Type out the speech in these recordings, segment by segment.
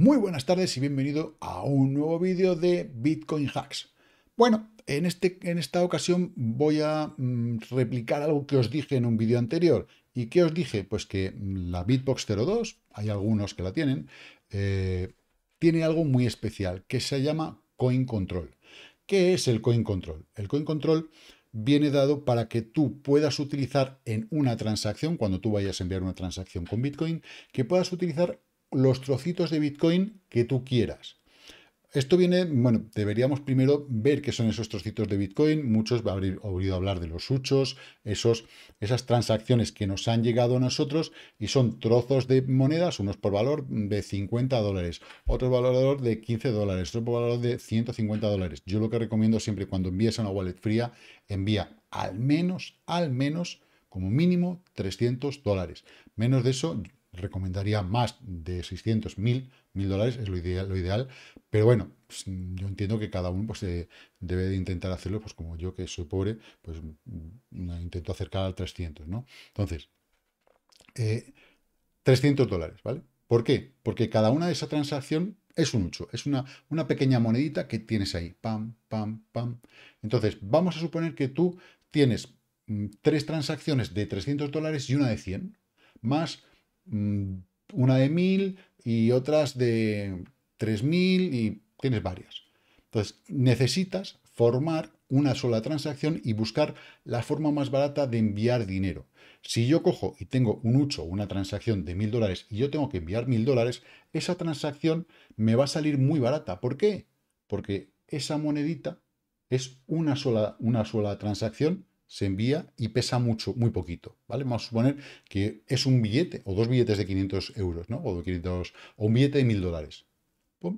Muy buenas tardes y bienvenido a un nuevo vídeo de Bitcoin Hacks. Bueno, en, este, en esta ocasión voy a mm, replicar algo que os dije en un vídeo anterior. ¿Y qué os dije? Pues que mm, la Bitbox 02, hay algunos que la tienen, eh, tiene algo muy especial que se llama Coin Control. ¿Qué es el Coin Control? El Coin Control viene dado para que tú puedas utilizar en una transacción, cuando tú vayas a enviar una transacción con Bitcoin, que puedas utilizar los trocitos de Bitcoin que tú quieras. Esto viene, bueno, deberíamos primero ver qué son esos trocitos de Bitcoin. Muchos habréis oído hablar de los huchos, esos, esas transacciones que nos han llegado a nosotros y son trozos de monedas, unos por valor de 50 dólares, otros por valor de 15 dólares, otros por valor de 150 dólares. Yo lo que recomiendo siempre cuando envíes a una wallet fría, envía al menos, al menos, como mínimo 300 dólares. Menos de eso, recomendaría más de 600, mil dólares es lo ideal, lo ideal, pero bueno, pues, yo entiendo que cada uno pues, eh, debe de intentar hacerlo, pues como yo que soy pobre, pues mm, intento acercar al 300, ¿no? Entonces, 300 eh, dólares, ¿vale? ¿Por qué? Porque cada una de esa transacción es un mucho, es una, una pequeña monedita que tienes ahí, pam, pam, pam. Entonces, vamos a suponer que tú tienes mm, tres transacciones de 300 dólares y una de 100, más Mm, una de 1000 y otras de 3000 y tienes varias. Entonces, necesitas formar una sola transacción y buscar la forma más barata de enviar dinero. Si yo cojo y tengo un ucho, una transacción de mil dólares y yo tengo que enviar mil dólares, esa transacción me va a salir muy barata. ¿Por qué? Porque esa monedita es una sola, una sola transacción se envía y pesa mucho, muy poquito, ¿vale? Vamos a suponer que es un billete o dos billetes de 500 euros, ¿no? O, o un billete de 1000 dólares.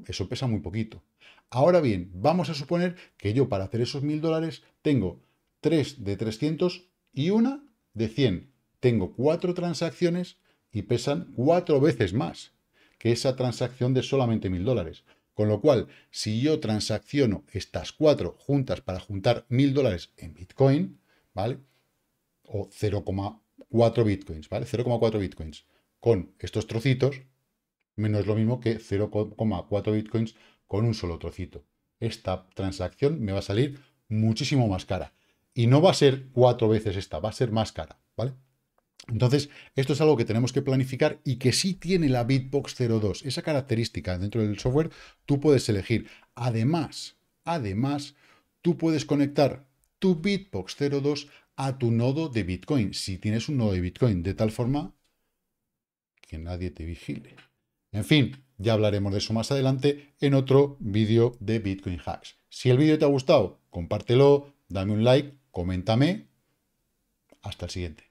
eso pesa muy poquito. Ahora bien, vamos a suponer que yo para hacer esos 1000 dólares tengo 3 de 300 y una de 100. Tengo cuatro transacciones y pesan cuatro veces más que esa transacción de solamente 1000 dólares. Con lo cual, si yo transacciono estas cuatro juntas para juntar 1000 dólares en Bitcoin, ¿vale? O 0,4 bitcoins, ¿vale? 0,4 bitcoins con estos trocitos menos lo mismo que 0,4 bitcoins con un solo trocito. Esta transacción me va a salir muchísimo más cara. Y no va a ser cuatro veces esta, va a ser más cara, ¿vale? Entonces, esto es algo que tenemos que planificar y que sí tiene la Bitbox 02. Esa característica dentro del software tú puedes elegir. Además, además, tú puedes conectar tu Bitbox 02 a tu nodo de Bitcoin, si tienes un nodo de Bitcoin, de tal forma que nadie te vigile. En fin, ya hablaremos de eso más adelante en otro vídeo de Bitcoin Hacks. Si el vídeo te ha gustado, compártelo, dame un like, coméntame. Hasta el siguiente.